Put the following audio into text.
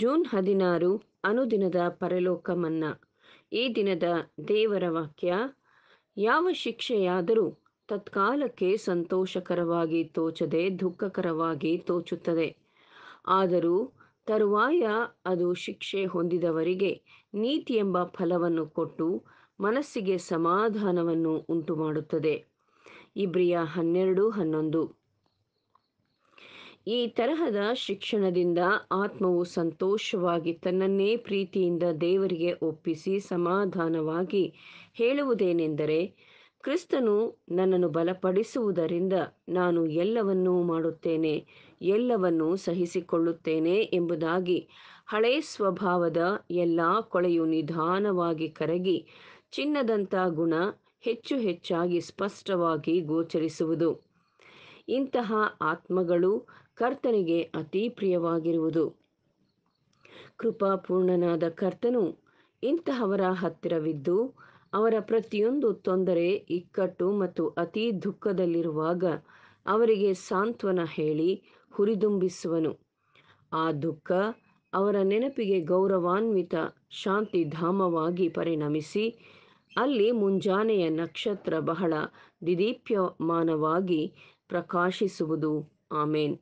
June ಹದಿನಾರು ಅನುದಿನದ ಪರಲೋಕ ಮನ್ನಾ ಈ ದಿನದ ದೇವರ ವಾಕ್ಯ ಯಾವ ಶಿಕ್ಷೆಯಾದರೂ ತತ್ಕಾಲಕ್ಕೆ ಸಂತೋಷಕರವಾಗಿ ತೋಚದೆ ದುಃಖಕರವಾಗಿ ತೋಚುತ್ತದೆ ಆದರೂ ತರುವಾಯ ಅದು ಶಿಕ್ಷೆ ಹೊಂದಿದವರಿಗೆ ನೀತಿ ಎಂಬ ಫಲವನ್ನು ಕೊಟ್ಟು ಮನಸ್ಸಿಗೆ ಸಮಾಧಾನವನ್ನು ಉಂಟುಮಾಡುತ್ತದೆ ಇಬ್ರಿಯ ಹನ್ನೆರಡು ಹನ್ನೊಂದು ಈ ತರಹದ ಶಿಕ್ಷಣದಿಂದ ಆತ್ಮವು ಸಂತೋಷವಾಗಿ ತನ್ನನ್ನೇ ಪ್ರೀತಿಯಿಂದ ದೇವರಿಗೆ ಒಪ್ಪಿಸಿ ಸಮಾಧಾನವಾಗಿ ಹೇಳುವುದೇನೆಂದರೆ ಕ್ರಿಸ್ತನು ನನ್ನನ್ನು ಬಲಪಡಿಸುವುದರಿಂದ ನಾನು ಎಲ್ಲವನ್ನೂ ಮಾಡುತ್ತೇನೆ ಎಲ್ಲವನ್ನೂ ಸಹಿಸಿಕೊಳ್ಳುತ್ತೇನೆ ಎಂಬುದಾಗಿ ಹಳೆ ಸ್ವಭಾವದ ಎಲ್ಲ ಕೊಳೆಯು ನಿಧಾನವಾಗಿ ಕರಗಿ ಚಿನ್ನದಂಥ ಗುಣ ಹೆಚ್ಚು ಹೆಚ್ಚಾಗಿ ಸ್ಪಷ್ಟವಾಗಿ ಗೋಚರಿಸುವುದು ಇಂತಹ ಆತ್ಮಗಳು ಕರ್ತನಿಗೆ ಅತಿ ಪ್ರಿಯವಾಗಿರುವುದು ಕೃಪಾಪೂರ್ಣನಾದ ಕರ್ತನು ಇಂತಹವರ ಹತ್ತಿರವಿದ್ದು ಅವರ ಪ್ರತಿಯೊಂದು ತೊಂದರೆ ಇಕ್ಕಟ್ಟು ಮತ್ತು ಅತಿ ದುಃಖದಲ್ಲಿರುವಾಗ ಅವರಿಗೆ ಸಾಂತ್ವನ ಹೇಳಿ ಹುರಿದುಂಬಿಸುವನು ಆ ದುಃಖ ಅವರ ನೆನಪಿಗೆ ಗೌರವಾನ್ವಿತ ಶಾಂತಿಧಾಮವಾಗಿ ಪರಿಣಮಿಸಿ ಅಲ್ಲಿ ಮುಂಜಾನೆಯ ನಕ್ಷತ್ರ ಬಹಳ ದಿದೀಪ್ಯಮಾನವಾಗಿ ಪ್ರಕಾಶಿಸುವುದು ಆಮೇನ್